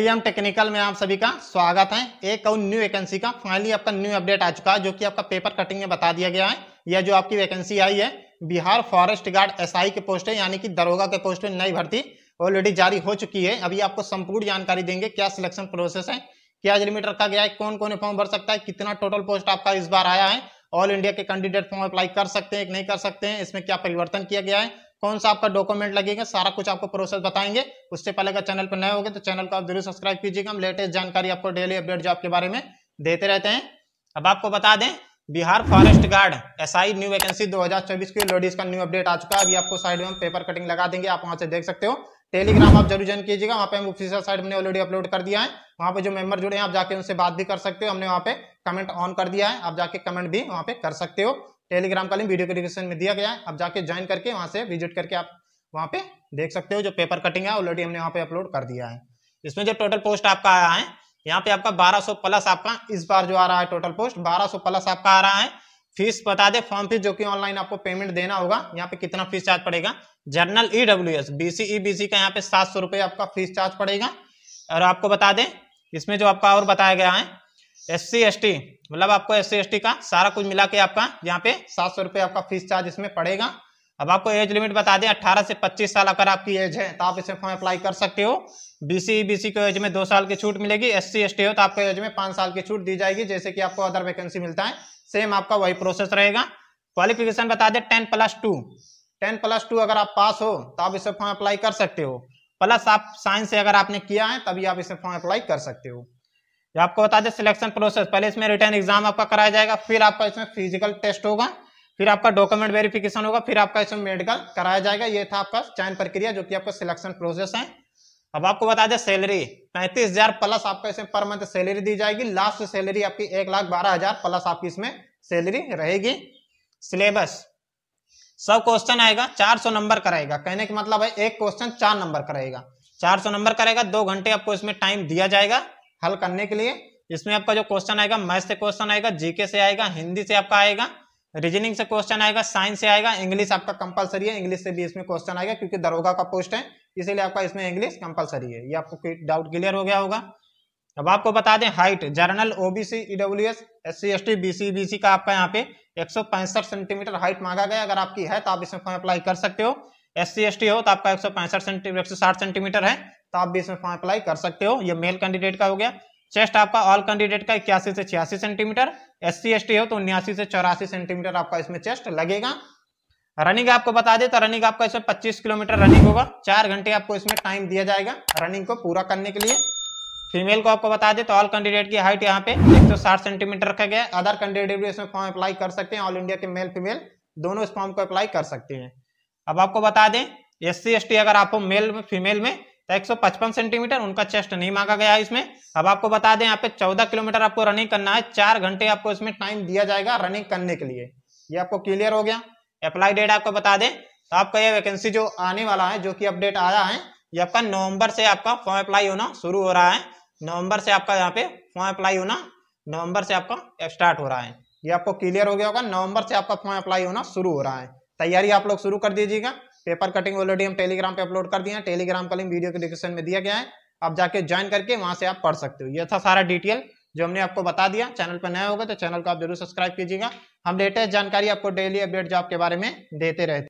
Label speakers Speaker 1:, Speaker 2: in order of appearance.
Speaker 1: PM technical में आप सभी का स्वागत है एक और न्यू वैकेंसी का फाइनली आपका न्यू अपडेट आ चुका है जो कि आपका पेपर कटिंग में बता दिया गया है यह जो आपकी वैकेंसी आई है बिहार फॉरेस्ट गार्ड एसआई के पोस्ट है यानी कि दरोगा के पोस्ट में नई भर्ती ऑलरेडी जारी हो चुकी है अभी आपको संपूर्ण जानकारी देंगे क्या सिलेक्शन प्रोसेस है क्या लिमिट रखा गया है कौन कौन फॉर्म भर सकता है कितना टोटल पोस्ट आपका इस बार आया है ऑल इंडिया के कैंडिडेट फॉर्म अप्लाई कर सकते हैं कि नहीं कर सकते हैं इसमें क्या परिवर्तन किया गया है कौन सा आपका डॉक्यूमेंट लगेगा सारा कुछ आपको प्रोसेस बताएंगे उससे पहले अगर चैनल पर नए होगे तो चैनल को आप जरूर सब्सक्राइब कीजिएगा हम लेटेस्ट जानकारी आपको डेली अपडेट जॉब के बारे में देते रहते हैं अब आपको बता दें Bihar forest guard SI new vacancy 2024 की लेडीज का न्यू अपडेट आ चुका है अभी आपको साइड में पेपर कटिंग लगा देंगे आप वहां से देख सकते हो टेलीग्राम आप जरूर ज्वाइन कीजिएगा वहाँ पे हम ऑफिशियल साइड में ऑलरेडी अपलोड कर दिया है वहाँ पे जो मेंबर जुड़े हैं आप जाके उनसे बात भी कर सकते हो हमने वहाँ पे कमेंट ऑन कर दिया है आप जाके कमेंट भी वहाँ पे कर सकते हो टेलीग्राम का लिंक वीडियो के डिस्क्रिप्शन में दिया गया है आप जाके ज्वाइन करके वहाँ से विजिट करके आप वहाँ पे देख सकते हो जो पेपर कटिंग है ऑलरेडी हमने वहाँ पे अपलोड कर दिया है इसमें जो टोटल पोस्ट आपका आया है यहाँ पे आपका 1200 प्लस आपका इस बार जो आ रहा है टोटल पोस्ट 1200 प्लस आपका आ रहा है फीस बता दे फॉर्म फीस जो कि ऑनलाइन आपको पेमेंट देना होगा यहाँ पे कितना फीस चार्ज पड़ेगा general E W S BC का यहाँ पे सात सौ रुपये आपका फीस चार्ज पड़ेगा और आपको बता दें इसमें जो आपका और बताया गया है एस सी एस टी मतलब आपको एस सी का सारा कुछ मिला के आपका यहाँ पे सात सौ रुपये आपका फीस चार्ज इसमें पड़ेगा अब आपको एज लिमिट बता दें 18 से 25 साल अगर आपकी एज है तो आप इसमें फॉर्म अप्लाई कर सकते हो बीसी बीसी को एज में दो साल की छूट मिलेगी एस सी हो तो आपको एज में पाँच साल की छूट दी जाएगी जैसे कि आपको अदर वैकेंसी मिलता है सेम आपका वही प्रोसेस रहेगा क्वालिफिकेशन बता दें ten plus two ten plus two अगर आप पास हो तो आप इसमें फॉर्म अप्लाई कर सकते हो प्लस आप साइंस से अगर आपने किया है तभी आप इसमें फॉर्म अप्लाई कर सकते हो जो आपको बता दें सिलेक्शन प्रोसेस पहले इसमें रिटर्न एग्जाम आपका कराया जाएगा फिर आपका इसमें फिजिकल टेस्ट होगा फिर आपका डॉक्यूमेंट वेरिफिकेशन होगा फिर आपका इसमें मेडिकल कराया जाएगा ये था आपका चयन प्रक्रिया जो कि आपका सिलेक्शन प्रोसेस है अब आपको बता दें सैलरी पैंतीस हजार प्लस आपको इसमें पर मंथ सैलरी दी जाएगी लास्ट सैलरी आपकी एक लाख बारह हजार प्लस आपकी इसमें सैलरी रहेगी सिलेबस सब क्वेश्चन आएगा चार सौ नंबर कराएगा कहने का मतलब है एक क्वेश्चन चार नंबर कराएगा चार सौ नंबर करेगा दो घंटे आपको इसमें टाइम दिया जाएगा हल करने के लिए इसमें आपका जो क्वेश्चन आएगा मैथ से क्वेश्चन आएगा जीके से आएगा हिंदी से आपका आएगा रीजनिंग से क्वेश्चन आएगा साइंस से आएगा इंग्लिश आपका कंपलसरी है इंग्लिश से भी इसमें क्वेश्चन आएगा क्योंकि दरोगा का पोस्ट है इसीलिए आपका इसमें इंग्लिश कंपलसरी है ये आपको डाउट क्लियर हो गया होगा अब आपको बता दें height general OBC E W S S C S T B C B C का आपका यहाँ पे एक सेंटीमीटर हाइट मांगा गया अगर आपकी है तो आप इसमें फॉर्म अप्लाई कर सकते हो एस सी हो तो आपका एक सौ पैंसठ सेंटीमीटर एक सौ साठ सेंटीमीटर है तो आप भी इसमें अप्लाई कर सकते हो ये मेल कैंडिडेट का हो गया चेस्ट आपका ऑल कैंडिडेट का इक्यासी से छियासी सेंटीमीटर एस सी हो तो उन्यासी से चौरासी सेंटीमीटर आपका इसमें चेस्ट लगेगा रनिंग आपको बता दे तो रनिंग आपका इसमें 25 किलोमीटर रनिंग होगा चार घंटे आपको इसमें टाइम दिया जाएगा रनिंग को पूरा करने के लिए फीमेल को आपको बता दे तो ऑल कैंडिडेट की हाइट यहाँ पे एक साठ सेंटीमीटर रखा गया अदर कैंडिडेट भी इसमें फॉर्म अप्लाई कर सकते हैं ऑल इंडिया के मेल फीमेल दोनों इस फॉर्म को अप्लाई कर सकते हैं अब आपको बता दें एस सी अगर आप मेल में फीमेल में तो 155 सेंटीमीटर उनका चेस्ट नहीं मांगा गया है इसमें अब आपको बता दें यहाँ पे 14 किलोमीटर आपको रनिंग करना है चार घंटे आपको इसमें टाइम दिया जाएगा रनिंग करने के लिए ये आपको क्लियर हो गया अप्लाई डेट आपको बता दें तो आपका ये वैकेंसी जो आने वाला है जो कि अपडेट आया है ये आपका नवंबर से आपका फॉर्म अप्लाई होना शुरू हो रहा है नवंबर से आपका यहाँ पे फॉर्म अप्लाई होना नवंबर से आपका स्टार्ट हो रहा है ये आपको क्लियर हो गया होगा नवंबर से आपका फॉर्म अप्लाई होना शुरू हो रहा है तैयारी आप लोग शुरू कर दीजिएगा पेपर कटिंग ऑलरेडी हम टेलीग्राम पे अपलोड कर दिए हैं टेलीग्राम का लिंक वीडियो के डिस्क्रिप्शन में दिया गया है आप जाके ज्वाइन करके वहां से आप पढ़ सकते हो ये था सारा डिटेल जो हमने आपको बता दिया चैनल पर नया होगा तो चैनल को आप जरूर सब्सक्राइब कीजिएगा हम लेटेस्ट जानकारी आपको डेली अपडेट जॉब के बारे में देते रहते